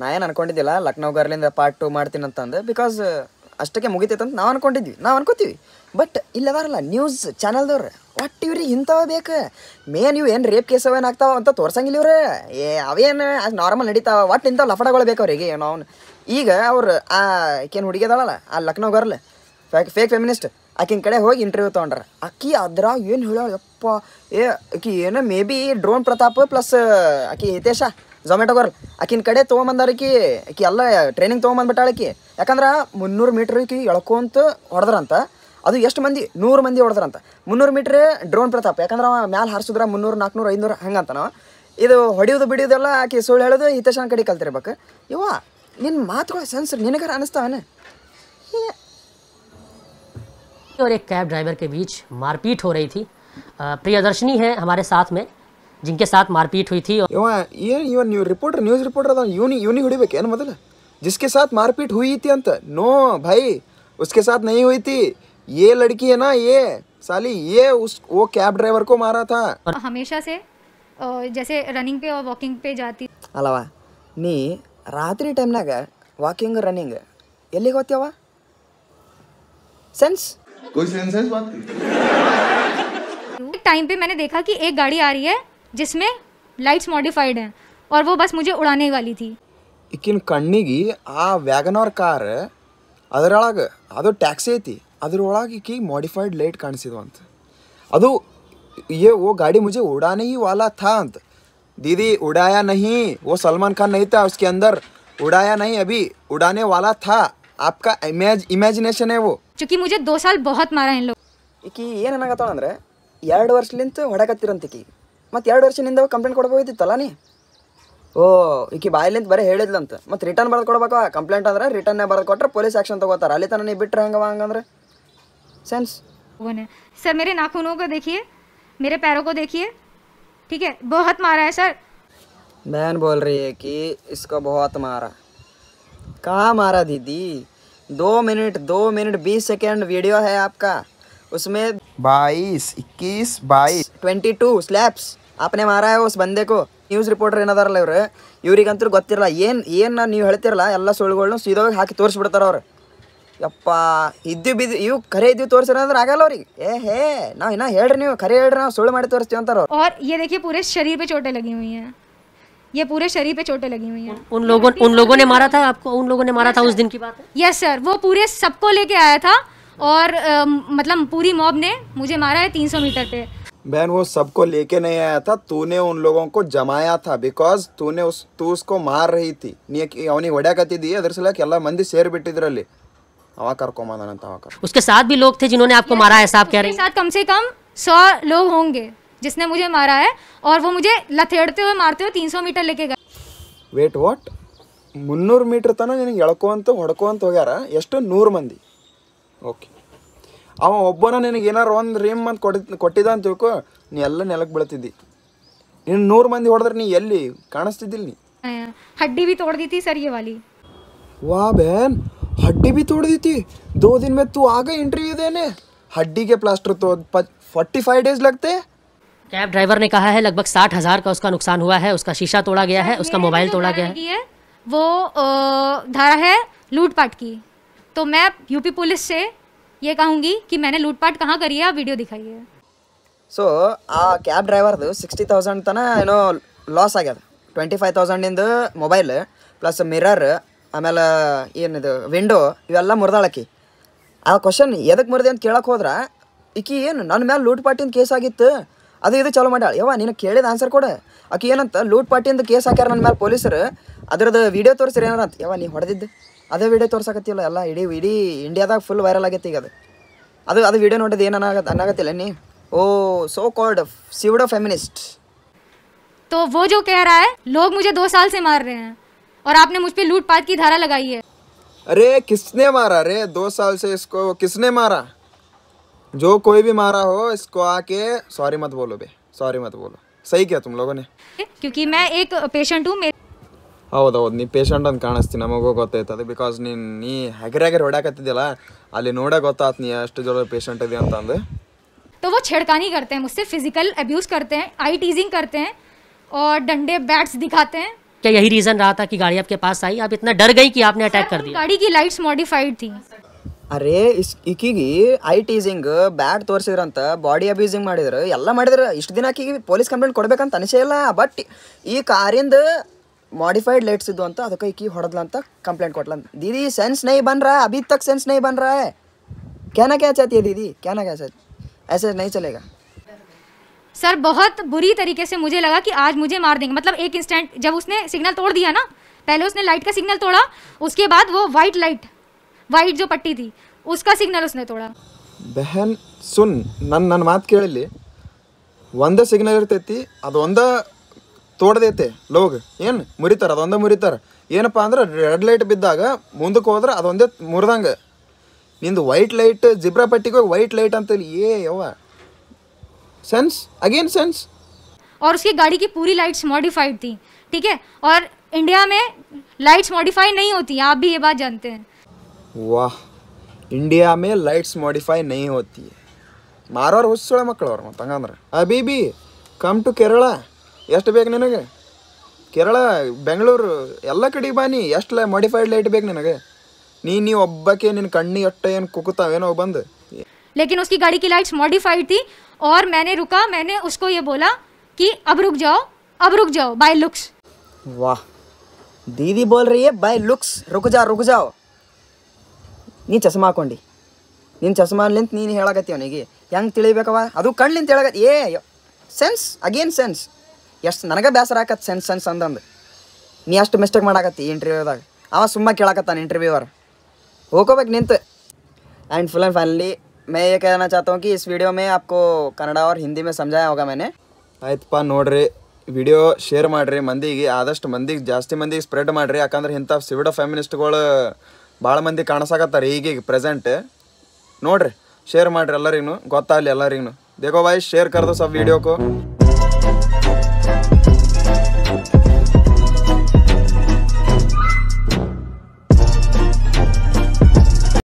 ನಾ ಏನು ಅನ್ಕೊಂಡಿದ್ದಿಲ್ಲ ಲಕ್ನೌ ಗರ್ಲಿಂದ ಪಾರ್ಟ್ ಟು ಮಾಡ್ತೀನಿ ಅಂತಂದು ಬಿಕಾಸ್ uh, ಅಷ್ಟಕ್ಕೆ ಮುಗಿತೈತೆ ಅಂತ ನಾವು ಅನ್ಕೊಂಡಿದ್ವಿ ನಾವು ಅನ್ಕೋತೀವಿ ಬಟ್ ಇಲ್ಲದಾರಲ್ಲ ನ್ಯೂಸ್ ಚಾನಲ್ದವ್ರು ಒಟ್ಟು ಇವ್ರಿ ಇಂಥವ ಬೇಕು ಮೇನ್ ಇವು ಏನು ರೇಪ್ ಕೇಸ್ ಆಗ್ತಾವ ಅಂತ ತೋರ್ಸಂಗಿಲ್ಲ ಇವ್ರೆ ಏ ಅವೇನು ನಾರ್ಮಲ್ ನಡೀತಾವ ಒಟ್ಟು ಇಂಥವು ಲಫಡಗಳು ಬೇಕು ಅವ್ರಿಗೆ ನಾವು ಈಗ ಅವ್ರು ಆ ಆಕೇನು ಹುಡುಗಿದಾಳಲ್ಲ ಆ Lucknow girl fake fake feminist ಆಕಿನ ಕಡೆ ಹೋಗಿ ಇಂಟರ್ವ್ಯೂ ತೊಗೊಂಡ್ರೆ ಅಕ್ಕಿ ಅದ್ರಾಗ ಏನು ಹೇಳೋ ಅಪ್ಪ ಏ ಆಕಿ ಏನು maybe drone Pratap plus ಆಕಿ ಹಿತೇಶ ಝೊಮ್ಯಾಟೋಗರ್ಲ್ ಆಕಿನ ಕಡೆ ತೊಗೊಂಬಂದಾರಕಿ ಆಕಿ ಎಲ್ಲ ಟ್ರೈನಿಂಗ್ ತೊಗೊಂಬಂದ್ಬಿಟ್ಟಾಳಕಿ ಯಾಕಂದ್ರೆ ಮುನ್ನೂರು ಮೀಟ್ರ್ಕಿ ಎಳ್ಕೊಂತ ಹೊಡೆದ್ರಂತ ಅದು ಎಷ್ಟು ಮಂದಿ ನೂರು ಮಂದಿ ಹೊಡೆದ್ರಂತ ಮುನ್ನೂರು ಮೀಟ್ರ್ ಡ್ರೋನ್ ಪ್ರತಾಪ್ ಯಾಕಂದ್ರೆ ಅವ ಮ್ಯಾಲೆ ಹಾರಿಸಿದ್ರೆ ಮುನ್ನೂರು ನಾಲ್ಕುನೂರು ಐನೂರು ಹಂಗಂತ ನಾವು ಇದು ಹೊಡಿಯೋದು ಬಿಡಿಯೋದೆಲ್ಲ ಆಕಿ ಸುಳ್ಳು ಹೇಳೋದು ಹಿತೇಶನ ಕಡೆ ಕಲ್ತಿರ್ಬೇಕು ಇವ ನಿನ್ನ ಮಾತುಗಳ ಸೆನ್ಸ್ ನಿನಗರ ಅನಿಸ್ತಾವನೆ और एक कैब ड्राइवर के बीच मारपीट प्रियदर्शनी है हमारे साथ में जिनके साथ मारपीट हुई थी ये रिपोर्टर न्यूज़ रिपोर्टर मतलब जिसके साथ मारपीट हुई थी अंत नो भाई उसके साथ नहीं हुई थी ये लड़की है ना ये साली ये उस वो कैब ड्राइवर को मारा था हमेशा से जैसे रनिंग पे और वॉकिंग पे जाती अलावा ಅಲ್ಲವಾ ನೀ ರಾತ್ರಿ ಟೈಮ್ನಾಗ वॉकिंग रनिंग ये ಹೋಗ್ತೀವ सेंस कोई सेंस है इस बात की एक टाइम पे मैंने देखा कि एक गाड़ी आ रही है जिसमें लाइट्स मॉडिफाइड हैं और वो बस मुझे उड़ाने वाली थी ಈಕಿನ ಕಣ್ಣಿಗೆ ಆ ವ್ಯಾಗನವರ್ अदर ಅದರೊಳಗೆ ಅದು ಟ್ಯಾಕ್ಸಿ ಐತಿ ಅದರೊಳಗೆ ಈಕಿ ಮಾಡಿಫೈಡ್ ಲೈಟ್ ಕಾಣಿಸಿದ್ವಂತ ಅದು ये वो गाड़ी मुझे उड़ाने ही वाला था अंत दीदी उड़ाया नहीं वो सलमान खान नहीं था उसके अंदर उड़ाया नहीं अभी उड़ाने वाला था आपका इमेज इमेजिनेशन है वो क्योंकि मुझे दो साल बहुत मारा इन लोग ಏನಾಗತ್ತೋ है 2 ವರ್ಷದಿಂದ ಹೊರಗತ್ತಿರಂತ ಕಿ ಮತ್ತೆ 2 ವರ್ಷದಿಂದ ಕಂಪ್ಲೇಂಟ್ ಕೊಡಬಹುದು ಇತ್ತಲನಿ ಓ ಇಕ್ಕೆ ಬಾಯಿಲೆಂತ ಬರೆ ಹೇಳಿದಲಂತ ಮತ್ತೆ ರಿಟರ್ನ್ ಬರದು ಕೊಡಬಕ ಕಂಪ್ಲೇಂಟ್ ಆದ್ರೆ ರಿಟರ್ನ್ ಬರದು ಕೊಟ್ಟ್ರೆ ಪೊಲೀಸ್ ಆಕ್ಷನ್ ತಗೋತಾರೆ ಅಲ್ಲಿತನ ನಿ ಬಿಟ್ರ ಹಂಗವಾ ಹಂಗಂದ್ರೆ ಸೆನ್ಸ್ ಸಾರ್ ಮೇರೆ ನಖುನೋಗಾ دیکھیئے ಮೇರೆ ಪೈರೋಕೋ دیکھیئے ਠੀਕ ਹੈ ਬਹੁਤ ਮਾਰਿਆ ਸਰ ਮੈਨ ਬੋਲ ਰਹੀ ਹੈ ਕਿ ਇਸಕೋ ਬਹੁਤ ਮਾਰਾ ਕਾ ਮਾਰਾ ਦੀਦੀ 2 ਮਿਨਿਟ 2 ਮਿਨਿਟ 20 ಸೆಕೆಂಡ್ ਵੀਡੀਓ ਹੈ ਆਪਕਾ ਉਸਮੇ 22 21 22 22 स्लॅप्स आपने मारा है उस बंदे को न्यूज़ रिपोर्टर ಏನಾದರಲ್ಲ ಇವರು ಇವರಿಗಂತೂ ಗೊತ್ತಿರಲ್ಲ ಏನ್ ಏನ್ ನೀವು ಹೆಳ್ತಿರಲ್ಲ ಎಲ್ಲಾ ಸೊಳುಗಳನ್ನು ಸೀದವಾಗಿ ಹಾಕಿ ತೋರ್ಸಿಬಿಡತರ ಅವರು ಯಪ್ಪ ಇದಿ ಬಿದು ಇವ ಕರೆದಿವಿ ತೋರ್ಸನೆ ಅಂದ್ರೆ ಆಗಲ್ಲ ಅವರಿಗೆ ಏ ಹೇ ನಾವ್ ಇನಾ ಹೆಳ್ರೆ ನೀವು ಕರೆ ಹೆಳ್ರೆ ನಾವ್ ಸೊಳು ಮಾಡಿ ತೋರ್ಸ್ತೀವಿ ಅಂತರು ಓರ್ یہ دیکھی پورے શરીર पे चोटें लगी हुई हैं ये पूरे शरीर पे चोटें लगी हुई हैं उन लोगों उन लोगों ने मारा था आपको उन लोगों ने मारा था उस दिन की बात है यस सर वो पूरे सबको लेके आया था और आ, मतलब पूरी मॉब ने मुझे मारा है 300 मीटर पे बहन वो सबको लेके नहीं आया था तूने उन लोगों को जमाया था बिकॉज तूने उस तू उसको मार रही थಿ ನೀ ಅವನಿಗೆ ಹೊಡ್ಯಾಕತ್ತಿದ್ದೀಯ मंदिर शेर ಎಲ್ಲ ಮಂದಿ ಸೇರಿ ಬಿಟ್ಟಿದ್ರಲ್ಲಿ हवाकर कौमान अनंत हवाकर उसके साथ भी लोग थे जिन्होंने आपको मारा है साहब कह रहे हैं साथ कम से कम सौ लोग होंगे जिसने मुझे मारा है और वो मुझे लथेड़ते हुए मारते हुए तीन सौ मीटर लेके गए वेट वाट ಮುನ್ನೂರು ಮೀಟ್ರ್ ತನಕ ನಿನಗೆ ಎಳ್ಕೊಂತ ಹೊಡ್ಕೊಂತ ಹೋಗ್ಯಾರ ಎಷ್ಟು नूर मंदी ओके ಅವ ಒಬ್ಬನ ನಿನಗೆ ಏನಾರ ಒಂದು ರೀಮ್ ಮಂತ ಕೊಟ್ಟಿದಂತ ನೋಕು ನೀ ಎಲ್ಲ ನೆಲಕ್ಕೆ ಬಳ್ತಿದ್ದಿ ನಿನ್ 100 ಮಂದಿ ಹೊಡದ್ರ ನೀ ಎಲ್ಲಿ ಕಾಣಸ್ತಿದ್ದಿ ಇಲ್ಲಿ ಹड्डी ಬಿ ತೋರ್ದಿತ್ತಿ ಸರಿ ಈವಾಲಿ ವಾಾ ಭೇನ್ ಹड्डी ಬಿ ತೋರ್ದಿತ್ತಿ 2 ದಿನ ಮೇ तू ಆಗೈ ಇಂಟರ್ವ್ಯೂ ದೇನೆ ಹड्डी ಗೆ ಪ್ಲಾಸ್ಟರ್ ತೋ 45 ಡೇಸ್ ಲಗ್ತೆ ಕ್ಯಾಬ್ ಡ್ರೈವರ್ ನೈ ಕಹಾ ಹೈ ಲಗ್ಬಗ್ 60000 ಕಾ ಉಸ್ಕಾ ನುಕ್ಸಾನ್ হুವಾ ಹೈ ಉಸ್ಕಾ ಶೀಶಾ ತೋಡಾ ಗಯಾ ಹೈ ಉಸ್ಕಾ ಮೊಬೈಲ್ ತೋಡಾ ಗಯಾ ಹೈ ವೋ ಧಾರಾ ಹೈ ಲೂಟ್ ಪಾಟ್ಕಿ ತೋ ಮೈ ಯುಪಿ ಪೊಲೀಸ್ ಸೇ ये कहूँगी कि मैंने लूटपाट कहाँ करी है आप वीडियो दिखाइए ಸೊ ಆ ಕ್ಯಾಬ್ ಡ್ರೈವರ್ದು ಸಿಕ್ಸ್ಟಿ ತೌಸಂಡ್ ತನ ಏನೋ ಲಾಸ್ ಆಗ್ಯದ ಟ್ವೆಂಟಿ ಫೈವ್ ತೌಸಂಡಿಂದು ಮೊಬೈಲ್ ಪ್ಲಸ್ ಮಿರರ್ ಆಮೇಲೆ ಏನಿದು ವಿಂಡೋ ಇವೆಲ್ಲ ಮುರಿದಾಳಕಿ ಆ ಕ್ವಶನ್ ಎದಕ್ಕೆ ಮುರಿದೆ ಅಂತ ಕೇಳಕ್ಕೆ ಹೋದ್ರೆ ಈಕಿ ಏನು ನನ್ನ ಮೇಲೆ ಲೂಟ್ ಕೇಸ್ ಆಗಿತ್ತು ಅದು ಇದು ಚಲೋ ಮಾಡ್ಯಾಳ ಯವ್ವ ನೀನು ಕೇಳಿದ ಆನ್ಸರ್ ಕೊಡು ಆಕೆ ಏನಂತ ಲೂಟ್ ಕೇಸ್ ಹಾಕ್ಯಾರ ನನ್ನ ಮೇಲೆ ಪೊಲೀಸರು ಅದ್ರದ್ದು ವಿಡಿಯೋ ತೋರಿಸ್ರಿ ಏನಾರ ಅಂತ ಯವ್ವ ನೀ ಹೊಡೆದಿದ್ದು ಅದೇ ವಿಡಿಯೋ ತೋರ್ಸಕತ್ತಿಲ್ಲ ಎಲ್ಲ ಇಡೀ ಇಡೀ ಇಂಡಿಯಾದಾಗ ಫುಲ್ ವೈರಲ್ ಆಗೈತೆ ಈಗ ಅದು ಅದು ಅದು ವಿಡಿಯೋ ನೋಡಿದ ಏನು ಅನ್ನಾಗತ್ತೆ ಅನ್ನಾಗತ್ತಿಲ್ಲ ನೀ ओ सो कॉल्ड सीवडो फेमिनिस्ट तो वो जो कह रहा है लोग मुझे दो साल से मार रहे हैं और आपने मुझ पर लूटपाट की धारा लगाई है अरे किसने मारा रे दो साल से इसको किसने मारा जो कोई भी मारा हो इसको आके सॉरी मत बोलो बे सॉरी मत बोलो सही किया तुम लोगों ने क्योंकि मैं एक पेशेंट हूँ मेरे ಹೌದು ನೀ ಪೇಷಂಟ್ ಅಂತ ಕಾಣಿಸ್ತೀನಿ ನಮಗೂ ಗೊತ್ತಾಯ್ತು ಅದು ಬಿಕಾಸ್ ನೀನು ನೀ ಹೆಗರೆ ಹೆಗರೆ ಅಲ್ಲಿ ನೋಡೇ ಗೊತ್ತಾಯ್ತು ನೀ ಅಷ್ಟು ಜೋರ ಪೇಷಂಟ್ ಇದೆ ಅಂತ ಅಂದು तो वो ಕರ್ತೆ करते हैं मुझसे फिजिकल अब्यूज करते हैं आई टीजिंग करते हैं और डंडे बैट्स दिखाते हैं क्या यही रीजन रहा था कि गाड़ी आपके पास आई आप इतना डर गई कि आपने अटैक कर दिया ಅರೆ ಇಸ್ ಇಕಿಗಿ ಐ ಟೀಸಿಂಗ್ ಬ್ಯಾಟ್ ತೋರಿಸಿದ್ರಂತ ಬಾಡಿ ಅಬ್ಯೂಸಿಂಗ್ ಮಾಡಿದ್ರು ಎಲ್ಲ ಮಾಡಿದ್ರು ಇಷ್ಟು ದಿನ ಆಕಿಗೆ ಪೊಲೀಸ್ ಕಂಪ್ಲೇಂಟ್ ಕೊಡ್ಬೇಕಂತ ಅನಿಸೇ ಇಲ್ಲ ಬಟ್ ಈ ಕಾರಿಂದ मॉडिफाइड लाइट्स सिद्धू ಅಂತ कंप्लेट को दीदी सेंस नहीं बन रहा है अभी तक सेन्स नहीं बन रहा है कहना क्या चाहती है दीदी कहना क्या चाहती ऐसे नहीं चलेगा सर बहुत बुरी तरीके से मुझे लगा कि आज मुझे मार देंगे मतलब एक इंस्टेंट जब उसने सिग्नल तोड़ दिया ना पहले उसने लाइट का सिग्नल तोड़ा उसके बाद वो वाइट लाइट वाइट जो पट्टी थी उसका सिग्नल उसने तोड़ा बहन सुन ನನ್ನ ನನ್ನ ಮಾತು ಕೇಳಲಿ ಒಂದೇ ಸಿಗ್ನಲ್ ಇರ್ತೈತಿ ಅದು ಒಂದೇ तोड़ देते लोग ಮುರಿತಾರೆ ಅದೊಂದೇ ಮುರಿತಾರೆ ಏನಪ್ಪ ಅಂದ್ರೆ ರೆಡ್ ಲೈಟ್ ಬಿದ್ದಾಗ ಮುಂದಕ್ಕೆ ಹೋದ್ರೆ ಅದೊಂದೇ ಮುರಿದಂಗೆ ನಿಂದು ವೈಟ್ ಲೈಟ್ ಜಿಬ್ರಾ ಪಟ್ಟಿಗೆ ಹೋಗಿ ವೈಟ್ ಲೈಟ್ ಅಂತೇಳಿ अगेन सेंस और उसकी गाड़ी की पूरी लाइट्स मॉडिफाइड थी ठीक है और इंडिया में लाइट्स मॉडिफाई नहीं होती आप भी ये बात जानते हैं वाह इंडिया में लाइट्स मॉडिफाई नहीं होती है मारो और उस अभी भी कम टू केरला ಯಸ್ಟ್ ಬೇಗ್ ನಿನಗೆ केरळा ಬೆಂಗಳೂರು ಎಲ್ಲ ಕಡೆ ಬಾನಿ ಯಸ್ಟ್ ಲೈ ಮೋಡಿಫೈಡ್ ಲೈಟ್ ಬೇಗ್ ನಿನಗೆ ನೀ ನೀ ಒಪ್ಪಕೆ ನಿನ್ ಕಣ್ಣೆಷ್ಟೇ ಏನು ಕುಕ್ಕತಾವೇನೋ ಬಂದು ಲೇಕಿನ್ ಉಸ್ಕಿ ಗಾಡಿ ಕಿ ಲೈಟ್ಸ್ ಮೋಡಿಫೈಡ್ ಥಿ ಔರ್ ಮೈನೆ ರುಕಾ ಮೈನೆ ಉಸ್ಕೋ ಯೇ ಬೋಲಾ ಕಿ ಅಬ ರುಕ್ಜಾವ್ ಅಬ ರುಕ್ಜಾವ್ ಬೈ ಲಕ್ಸ್ ವಾಹ್ ದीडी बोल रही है बाय लुक्स रुक जा रुक जाओ ನೀ ಚಸಮಾ ಹಾಕೋಡಿ ನೀ ಚಸಮಾ ಲೇಂತ ನೀ ಹೇಳ್ಕತ್ತಿ ನಿನಗೆ ಹೆಂಗ್ ತಿಳಿಬೇಕವ ಅದು ಕಣ್ಣಿನ ತೇಳಗೆ ಏ ಸೆನ್ಸ್ अगेन ಸೆನ್ಸ್ ಯಾಸ್ ನನಗೆ ಬೇಸರ ಆಕತ್ತ ಸೆನ್ಸ್ ಸೆನ್ಸ್ ಬಂದೆ ನೀ ಯಾಷ್ಟ ಮಿಸ್ಟೇಕ್ ಮಾಡಾಗತಿ ಈ ಇಂಟರ್ವ್ಯೂ ದಾಗ ಅವ ಸುಮ್ಮ ಕೇಳಾಕತ್ತಾ ಇಂಟರ್ವ್ಯೂವರ್ ಹೋಗೋಕ ಬಗ್ ನಿಂತ ಅಂಡ್ ಫುಲ್ ಅಂಡ್ ಫೈನಲಿ ಮೇ ಏಕ ಏನಾ ಚಾಹತಾ ہوں ಕಿ ಈಸ್ ವಿಡಿಯೋ ಮೇ ಆಪ್ಕೋ ಕನ್ನಡ ಔರ್ ಹಿಂದಿ ಮೇ ಸಮಜಾಯಾ ಹೋಗಾ ಮेने ಐತ್ ಪ ನೋಡ್ರಿ ವಿಡಿಯೋ ಶೇರ್ ಮಾಡ್ರಿ ಮಂದೀಗೆ ಆದಷ್ಟು ಮಂದೀಗೆ ಜಾಸ್ತಿ ಮಂದೀಗೆ ಸ್ಪ್ರೆಡ್ ಮಾಡ್ರಿ ಯಾಕಂದ್ರೆ ಇಂತ ಆಫ್ ಸವಿಡೋ ಫೆಮಿನಿಸ್ಟ್ ಗಳು ಬಹಳ ಮಂದೀ ಕಾಣಿಸಾಕತ್ತಾರೆ ಹೀಗೆ ಪ್ರೆಸೆಂಟ್ ನೋಡ್ರಿ ಶೇರ್ ಮಾಡ್ರಿ ಎಲ್ಲರಿಗೂನು ಗೊತ್ತಾ ಅಲ್ಲ ಎಲ್ಲರಿಗೂನು देखो भाई शेयर कर दो सब वीडियो को